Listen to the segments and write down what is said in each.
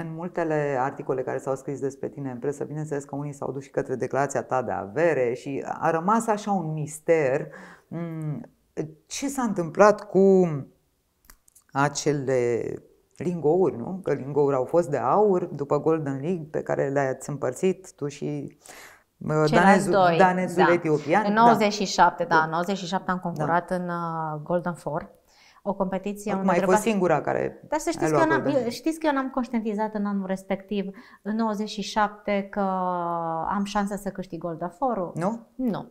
În multele articole care s-au scris despre tine în presă, bineînțeles că unii s-au dus și către declarația ta de avere și a rămas așa un mister. Mm, ce s-a întâmplat cu acele lingouri, nu? Că lingouri au fost de aur după Golden League pe care le-ați împărțit tu și Danezul, doi, danezul da. etiopian. În 97, da, da în 97 da. am concurat da. în uh, Golden Four o competiție Acum ai fost singura care Dar să știți, că eu, n-am, știți că eu n-am conștientizat în anul respectiv, în 97, că am șansa să câștig goldaforul. Nu? Nu.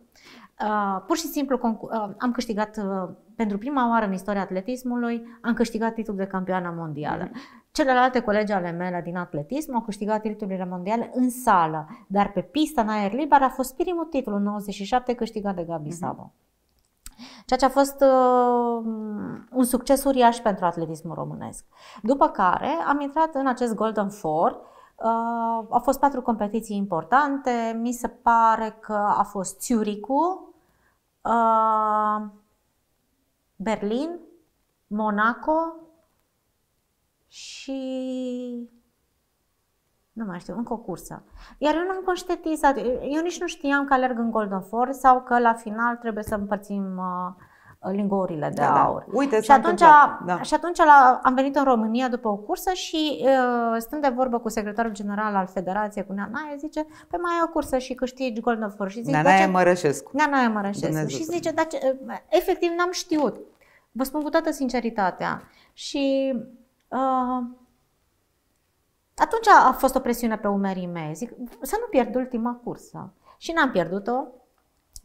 Uh, pur și simplu concu- uh, am câștigat uh, pentru prima oară în istoria atletismului, am câștigat titlul de campioană mondială. Mm. Celelalte colegi ale mele din atletism au câștigat titlurile mondiale în sală, dar pe pista în aer liber a fost primul titlu în 97 câștigat de Gabi mm-hmm. Savo. Ceea ce a fost uh, un succes uriaș pentru atletismul românesc. După care am intrat în acest Golden Four, Uh, au fost patru competiții importante. Mi se pare că a fost Zurichul, uh, Berlin, Monaco și nu mai știu, încă o cursă. Iar eu n-am conștientizat, eu nici nu știam că alerg în Golden Four sau că la final trebuie să împărțim uh, lingourile de da, da. aur. Da. Uite, și atunci, a, da. și atunci la, am venit în România după o cursă și uh, stând de vorbă cu secretarul general al Federației, cu Nanaia, zice, pe păi mai e o cursă și câștigi Golden Four. Și zic, Nanaia ce... Mărășescu. Nanaia Mărășescu. Și zice, dar ce... efectiv n-am știut. Vă spun cu toată sinceritatea. Și uh, atunci a fost o presiune pe umerii mei. Zic, să nu pierd ultima cursă. Și n-am pierdut-o,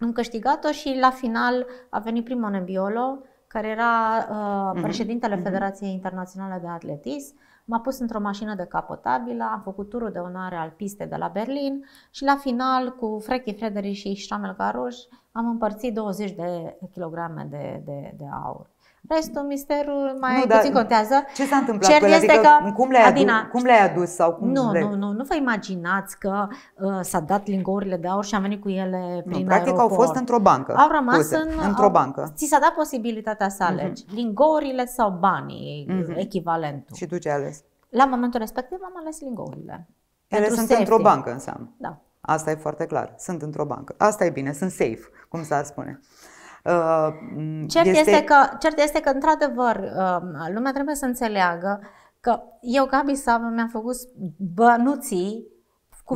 am câștigat-o și la final a venit primul Nebiolo, care era uh, mhm. președintele mm-hmm. Federației Internaționale de Atletism, m-a pus într-o mașină de capotabilă, am făcut turul de onoare al pistei de la Berlin și la final, cu Frechi Frederic și Șamel Garoș, am împărțit 20 de kilograme de, de, de aur. Restul misterul mai nu, puțin contează. Ce s-a întâmplat? Cert adică, este că cum le-ai Adina, adus, cum le-ai adus sau cum nu, le... nu, nu, nu vă imaginați că uh, s-a dat lingourile de aur și am venit cu ele prin nu, Practic aeroport. au fost într-o bancă. Au rămas puse, în, într-o au, bancă. Ți s-a dat posibilitatea să mhm. alegi uh-huh. lingourile sau banii, uh-huh. echivalentul. Și tu ce ai ales? La momentul respectiv am ales lingourile. Ele sunt safety. într-o bancă înseamnă. Da. Asta e foarte clar. Sunt într-o bancă. Asta e bine, sunt safe, cum s-ar spune. Uh, cert este, este, că, cert este că, într-adevăr, uh, lumea trebuie să înțeleagă că eu, Gabi mi-am făcut bănuții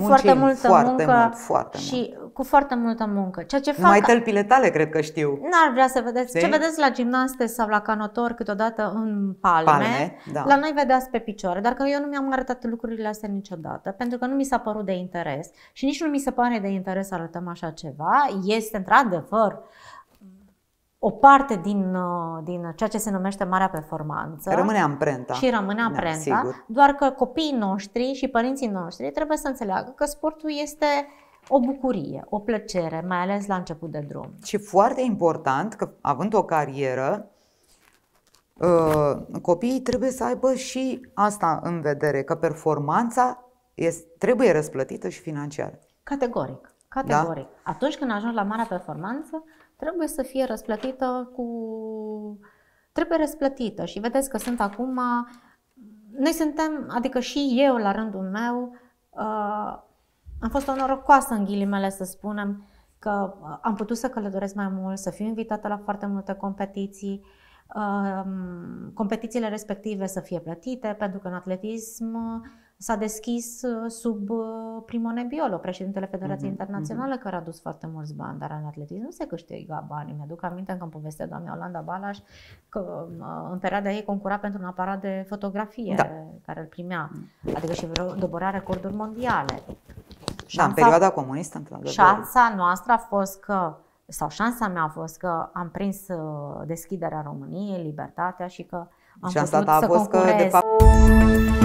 cu foarte multă foarte muncă mult, foarte și mult. cu foarte multă muncă. Ceea ce fac, Mai tălpile tale cred că știu. N-ar vrea să vedeți. Știi? Ce vedeți la gimnaste sau la canotor câteodată în palme, palme da. la noi vedeați pe picioare, dar că eu nu mi-am arătat lucrurile astea niciodată, pentru că nu mi s-a părut de interes și nici nu mi se pare de interes să arătăm așa ceva. Este într-adevăr uh, o parte din, uh, din ceea ce se numește marea performanță. Rămâne amprenta. Și rămâne da, amprenta, da, doar că copiii noștri și părinții noștri trebuie să înțeleagă că sportul este o bucurie, o plăcere, mai ales la început de drum. Și foarte important că având o carieră, uh, copiii trebuie să aibă și asta în vedere, că performanța este, trebuie răsplătită și financiară. Categoric. Categoric. Da? Atunci când ajungi la marea performanță, trebuie să fie răsplătită cu... Trebuie răsplătită și vedeți că sunt acum... Noi suntem, adică și eu la rândul meu, uh, am fost o norocoasă în ghilimele să spunem că uh, am putut să călătoresc mai mult, să fiu invitată la foarte multe competiții, uh, competițiile respective să fie plătite, pentru că în atletism s-a deschis uh, sub uh, Primone Biolo, președintele Federației uh-huh, Internaționale, uh-huh. care a dus foarte mulți bani, dar în atletism nu se câștiga bani. Mi-aduc aminte că am povestea doamna Olanda Balaș că uh, în perioada ei concura pentru un aparat de fotografie da. care îl primea, adică și dobora recorduri mondiale. Și da, în perioada comunistă, într-adevăr. Șansa noastră a fost că sau șansa mea a fost că am prins deschiderea României, libertatea și că am și putut asta a să fost concurez. Că, de fapt...